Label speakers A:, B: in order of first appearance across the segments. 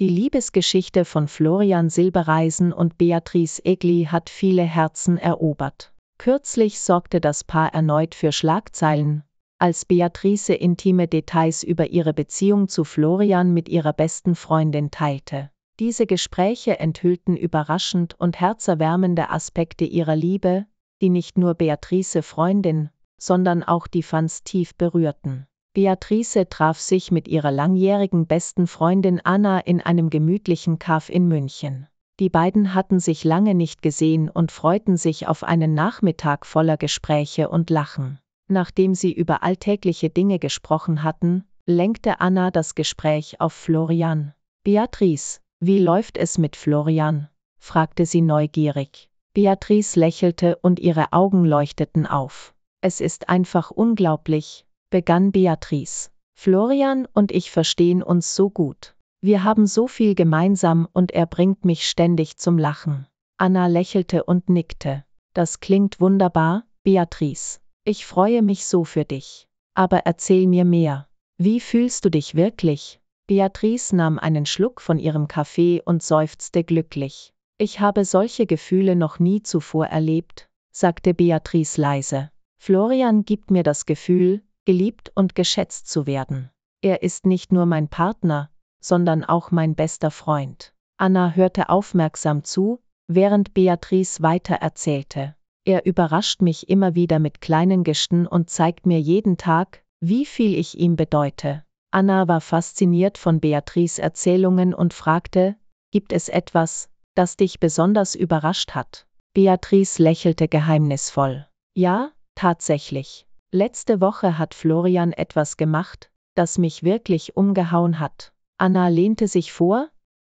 A: Die Liebesgeschichte von Florian Silbereisen und Beatrice Egli hat viele Herzen erobert. Kürzlich sorgte das Paar erneut für Schlagzeilen, als Beatrice intime Details über ihre Beziehung zu Florian mit ihrer besten Freundin teilte. Diese Gespräche enthüllten überraschend und herzerwärmende Aspekte ihrer Liebe, die nicht nur Beatrice Freundin, sondern auch die Fans tief berührten. Beatrice traf sich mit ihrer langjährigen besten Freundin Anna in einem gemütlichen Kaff in München. Die beiden hatten sich lange nicht gesehen und freuten sich auf einen Nachmittag voller Gespräche und Lachen. Nachdem sie über alltägliche Dinge gesprochen hatten, lenkte Anna das Gespräch auf Florian. Beatrice, wie läuft es mit Florian? fragte sie neugierig. Beatrice lächelte und ihre Augen leuchteten auf. Es ist einfach unglaublich, begann Beatrice. Florian und ich verstehen uns so gut. Wir haben so viel gemeinsam und er bringt mich ständig zum Lachen. Anna lächelte und nickte. Das klingt wunderbar, Beatrice. Ich freue mich so für dich. Aber erzähl mir mehr. Wie fühlst du dich wirklich? Beatrice nahm einen Schluck von ihrem Kaffee und seufzte glücklich. Ich habe solche Gefühle noch nie zuvor erlebt, sagte Beatrice leise. Florian gibt mir das Gefühl, geliebt und geschätzt zu werden. Er ist nicht nur mein Partner, sondern auch mein bester Freund. Anna hörte aufmerksam zu, während Beatrice weiter erzählte. Er überrascht mich immer wieder mit kleinen Gesten und zeigt mir jeden Tag, wie viel ich ihm bedeute. Anna war fasziniert von Beatrice Erzählungen und fragte, gibt es etwas, das dich besonders überrascht hat? Beatrice lächelte geheimnisvoll. Ja, tatsächlich. Letzte Woche hat Florian etwas gemacht, das mich wirklich umgehauen hat. Anna lehnte sich vor,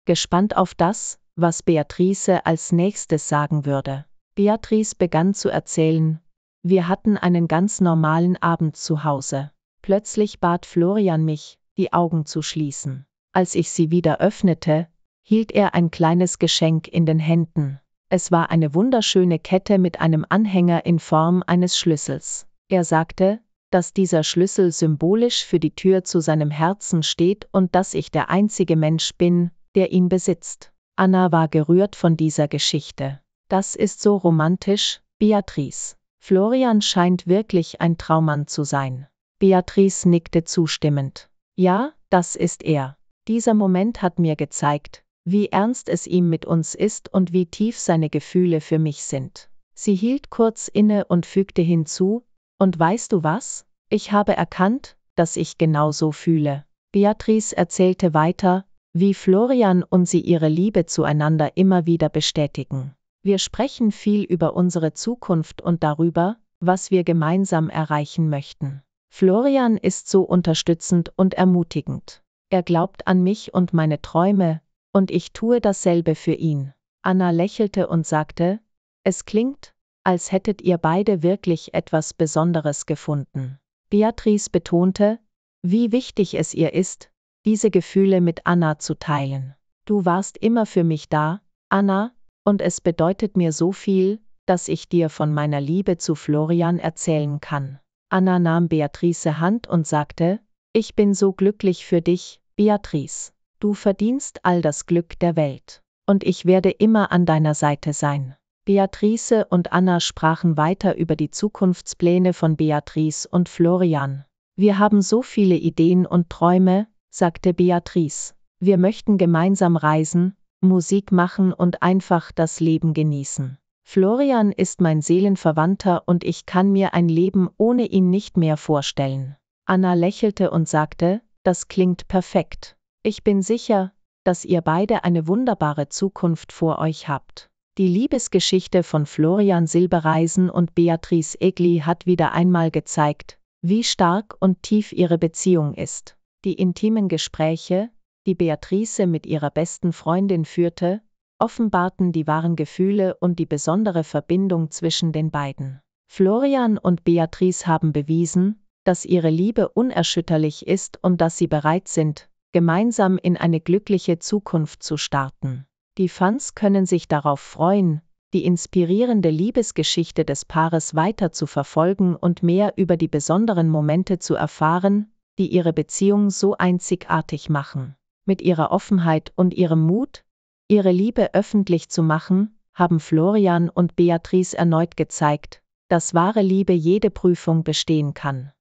A: gespannt auf das, was Beatrice als nächstes sagen würde. Beatrice begann zu erzählen, wir hatten einen ganz normalen Abend zu Hause. Plötzlich bat Florian mich, die Augen zu schließen. Als ich sie wieder öffnete, hielt er ein kleines Geschenk in den Händen. Es war eine wunderschöne Kette mit einem Anhänger in Form eines Schlüssels. Er sagte, dass dieser Schlüssel symbolisch für die Tür zu seinem Herzen steht und dass ich der einzige Mensch bin, der ihn besitzt. Anna war gerührt von dieser Geschichte. Das ist so romantisch, Beatrice. Florian scheint wirklich ein Traummann zu sein. Beatrice nickte zustimmend. Ja, das ist er. Dieser Moment hat mir gezeigt, wie ernst es ihm mit uns ist und wie tief seine Gefühle für mich sind. Sie hielt kurz inne und fügte hinzu, und weißt du was? Ich habe erkannt, dass ich genauso fühle. Beatrice erzählte weiter, wie Florian und sie ihre Liebe zueinander immer wieder bestätigen. Wir sprechen viel über unsere Zukunft und darüber, was wir gemeinsam erreichen möchten. Florian ist so unterstützend und ermutigend. Er glaubt an mich und meine Träume, und ich tue dasselbe für ihn. Anna lächelte und sagte, es klingt, als hättet ihr beide wirklich etwas Besonderes gefunden. Beatrice betonte, wie wichtig es ihr ist, diese Gefühle mit Anna zu teilen. Du warst immer für mich da, Anna, und es bedeutet mir so viel, dass ich dir von meiner Liebe zu Florian erzählen kann. Anna nahm Beatrice Hand und sagte, ich bin so glücklich für dich, Beatrice. Du verdienst all das Glück der Welt. Und ich werde immer an deiner Seite sein. Beatrice und Anna sprachen weiter über die Zukunftspläne von Beatrice und Florian. Wir haben so viele Ideen und Träume, sagte Beatrice. Wir möchten gemeinsam reisen, Musik machen und einfach das Leben genießen. Florian ist mein Seelenverwandter und ich kann mir ein Leben ohne ihn nicht mehr vorstellen. Anna lächelte und sagte, das klingt perfekt. Ich bin sicher, dass ihr beide eine wunderbare Zukunft vor euch habt. Die Liebesgeschichte von Florian Silbereisen und Beatrice Egli hat wieder einmal gezeigt, wie stark und tief ihre Beziehung ist. Die intimen Gespräche, die Beatrice mit ihrer besten Freundin führte, offenbarten die wahren Gefühle und die besondere Verbindung zwischen den beiden. Florian und Beatrice haben bewiesen, dass ihre Liebe unerschütterlich ist und dass sie bereit sind, gemeinsam in eine glückliche Zukunft zu starten. Die Fans können sich darauf freuen, die inspirierende Liebesgeschichte des Paares weiter zu verfolgen und mehr über die besonderen Momente zu erfahren, die ihre Beziehung so einzigartig machen. Mit ihrer Offenheit und ihrem Mut, ihre Liebe öffentlich zu machen, haben Florian und Beatrice erneut gezeigt, dass wahre Liebe jede Prüfung bestehen kann.